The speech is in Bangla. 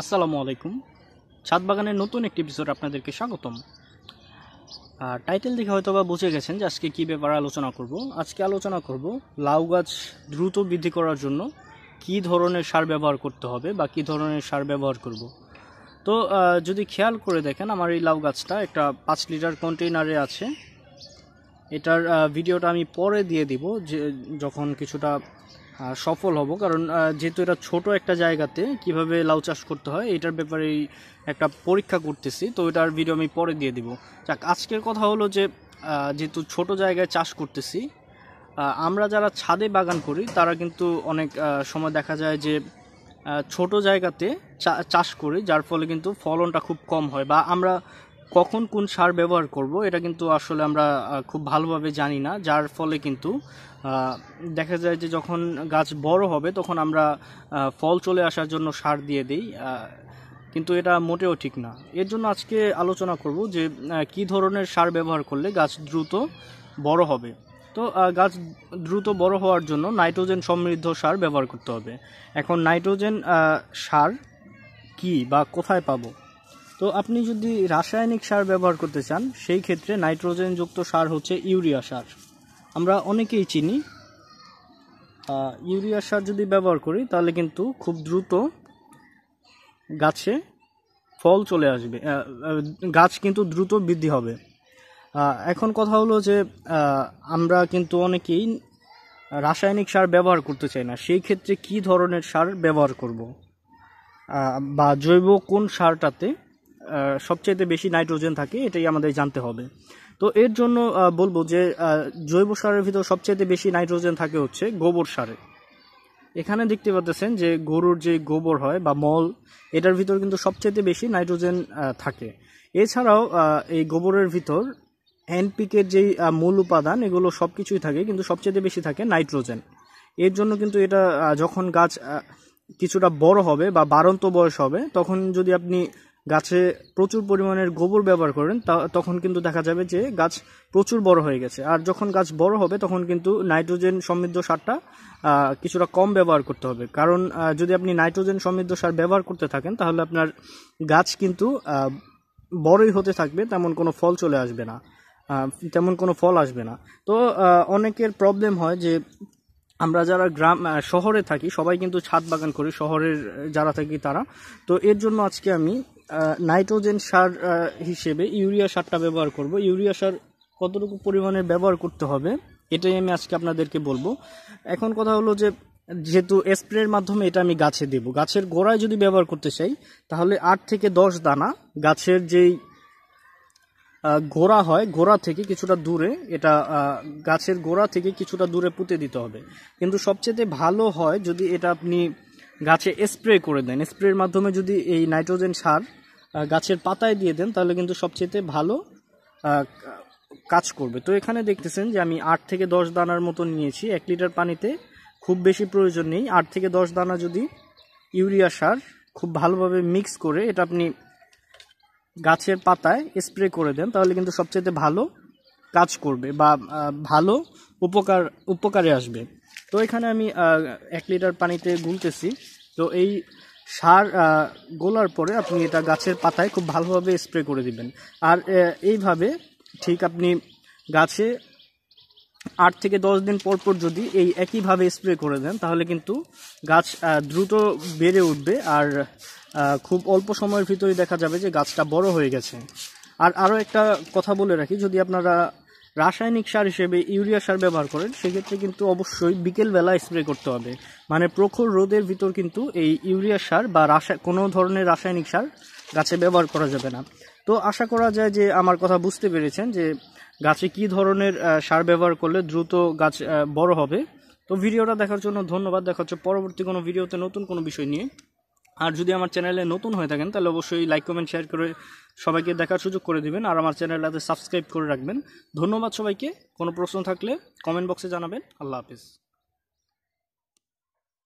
আসসালামু আলাইকুম ছাদ বাগানের নতুন একটি এপিসোড আপনাদেরকে স্বাগতম আর টাইটেল দেখে হয়তো বা বুঝে গেছেন যে আজকে কী ব্যাপারে আলোচনা করব আজকে আলোচনা করব লাউ গাছ দ্রুত বৃদ্ধি করার জন্য কি ধরনের সার ব্যবহার করতে হবে বা কি ধরনের সার ব্যবহার করব। তো যদি খেয়াল করে দেখেন আমার এই লাউ গাছটা একটা পাঁচ লিটার কন্টেইনারে আছে এটার ভিডিওটা আমি পরে দিয়ে দিব যে যখন কিছুটা সফল হব কারণ যেহেতু এটা ছোট একটা জায়গাতে কিভাবে লাউ চাষ করতে হয় এটার ব্যাপারে একটা পরীক্ষা করতেছি তো এটার ভিডিও আমি পরে দিয়ে দিব যাক আজকের কথা হলো যে যেহেতু ছোট জায়গায় চাষ করতেছি আমরা যারা ছাদে বাগান করি তারা কিন্তু অনেক সময় দেখা যায় যে ছোট জায়গাতে চাষ করি যার ফলে কিন্তু ফলনটা খুব কম হয় বা আমরা কখন কোন সার ব্যবহার করব এটা কিন্তু আসলে আমরা খুব ভালোভাবে জানি না যার ফলে কিন্তু দেখা যায় যে যখন গাছ বড় হবে তখন আমরা ফল চলে আসার জন্য সার দিয়ে দিই কিন্তু এটা মোটেও ঠিক না এর জন্য আজকে আলোচনা করব যে কি ধরনের সার ব্যবহার করলে গাছ দ্রুত বড় হবে তো গাছ দ্রুত বড় হওয়ার জন্য নাইট্রোজেন সমৃদ্ধ সার ব্যবহার করতে হবে এখন নাইট্রোজেন সার কি বা কোথায় পাবো তো আপনি যদি রাসায়নিক সার ব্যবহার করতে চান সেই ক্ষেত্রে নাইট্রোজেনযুক্ত সার হচ্ছে ইউরিয়া সার আমরা অনেকেই চিনি ইউরিয়া সার যদি ব্যবহার করি তাহলে কিন্তু খুব দ্রুত গাছে ফল চলে আসবে গাছ কিন্তু দ্রুত বৃদ্ধি হবে এখন কথা হলো যে আমরা কিন্তু অনেকেই রাসায়নিক সার ব্যবহার করতে চাই না সেই ক্ষেত্রে কি ধরনের সার ব্যবহার করব বা জৈব কোন সারটাতে সবচাইতে বেশি নাইট্রোজেন থাকে এটাই আমাদের জানতে হবে তো এর জন্য বলবো যে জৈব সারের ভিতর সবচেয়ে বেশি নাইট্রোজেন থাকে হচ্ছে গোবর সারে এখানে দেখতে পাচ্ছেন যে গরুর যে গোবর হয় বা মল এটার ভিতর কিন্তু সবচাইতে বেশি নাইট্রোজেন থাকে এছাড়াও এই গোবরের ভিতর এনপিকের যেই মূল উপাদান এগুলো সব কিছুই থাকে কিন্তু সবচেয়ে বেশি থাকে নাইট্রোজেন এর জন্য কিন্তু এটা যখন গাছ কিছুটা বড় হবে বা বাড়ন্ত বয়স হবে তখন যদি আপনি গাছে প্রচুর পরিমাণের গোবর ব্যবহার করেন তা তখন কিন্তু দেখা যাবে যে গাছ প্রচুর বড় হয়ে গেছে আর যখন গাছ বড় হবে তখন কিন্তু নাইট্রোজেন সমৃদ্ধ সারটা কিছুটা কম ব্যবহার করতে হবে কারণ যদি আপনি নাইট্রোজেন সমৃদ্ধ সার ব্যবহার করতে থাকেন তাহলে আপনার গাছ কিন্তু বড়ই হতে থাকবে তেমন কোনো ফল চলে আসবে না তেমন কোনো ফল আসবে না তো অনেকের প্রবলেম হয় যে আমরা যারা গ্রাম শহরে থাকি সবাই কিন্তু ছাদ বাগান করি শহরের যারা থাকি তারা তো এর জন্য আজকে আমি নাইট্রোজেন সার হিসেবে ইউরিয়া সারটা ব্যবহার করব ইউরিয়া সার কতটুকু পরিমাণে ব্যবহার করতে হবে এটাই আমি আজকে আপনাদেরকে বলবো এখন কথা হলো যে যেহেতু স্প্রের মাধ্যমে এটা আমি গাছে দেব গাছের গোড়ায় যদি ব্যবহার করতে চাই তাহলে আট থেকে দশ দানা গাছের যেই গোড়া হয় গোড়া থেকে কিছুটা দূরে এটা গাছের গোড়া থেকে কিছুটা দূরে পুঁতে দিতে হবে কিন্তু সবচেয়ে ভালো হয় যদি এটা আপনি গাছে স্প্রে করে দেন স্প্রের মাধ্যমে যদি এই নাইট্রোজেন সার গাছের পাতায় দিয়ে দেন তাহলে কিন্তু সবচেয়ে ভালো কাজ করবে তো এখানে দেখতেছেন যে আমি আট থেকে দশ দানার মতো নিয়েছি এক লিটার পানিতে খুব বেশি প্রয়োজন নেই আট থেকে দশ দানা যদি ইউরিয়া সার খুব ভালোভাবে মিক্স করে এটা আপনি গাছের পাতায় স্প্রে করে দেন তাহলে কিন্তু সবচেয়ে ভালো কাজ করবে বা ভালো উপকার উপকারে আসবে তো এখানে আমি এক লিটার পানিতে গুলতেছি তো এই সার গোলার পরে আপনি এটা গাছের পাতায় খুব ভালোভাবে স্প্রে করে দিবেন আর এইভাবে ঠিক আপনি গাছে আট থেকে দশ দিন পর পর যদি এই একইভাবে স্প্রে করে দেন তাহলে কিন্তু গাছ দ্রুত বেড়ে উঠবে আর খুব অল্প সময়ের ভিতরে দেখা যাবে যে গাছটা বড় হয়ে গেছে আর আরও একটা কথা বলে রাখি যদি আপনারা রাসায়নিক সার হিসেবে ইউরিয়া সার ব্যবহার করেন সেক্ষেত্রে কিন্তু অবশ্যই বিকেলবেলা স্প্রে করতে হবে মানে প্রখর রোদের ভিতর কিন্তু এই ইউরিয়া সার বা রাসা কোনো ধরনের রাসায়নিক সার গাছে ব্যবহার করা যাবে না তো আশা করা যায় যে আমার কথা বুঝতে পেরেছেন যে গাছে কি ধরনের সার ব্যবহার করলে দ্রুত গাছ বড় হবে তো ভিডিওটা দেখার জন্য ধন্যবাদ দেখা হচ্ছে পরবর্তী কোনো ভিডিওতে নতুন কোনো বিষয় নিয়ে আর যদি আমার চ্যানেলে নতুন হয়ে থাকেন তাহলে অবশ্যই লাইক কমেন্ট শেয়ার করে সবাইকে দেখার সুযোগ করে দিবেন আর আমার চ্যানেলটাতে সাবস্ক্রাইব করে রাখবেন ধন্যবাদ সবাইকে কোনো প্রশ্ন থাকলে কমেন্ট বক্সে জানাবেন আল্লাহ হাফিজ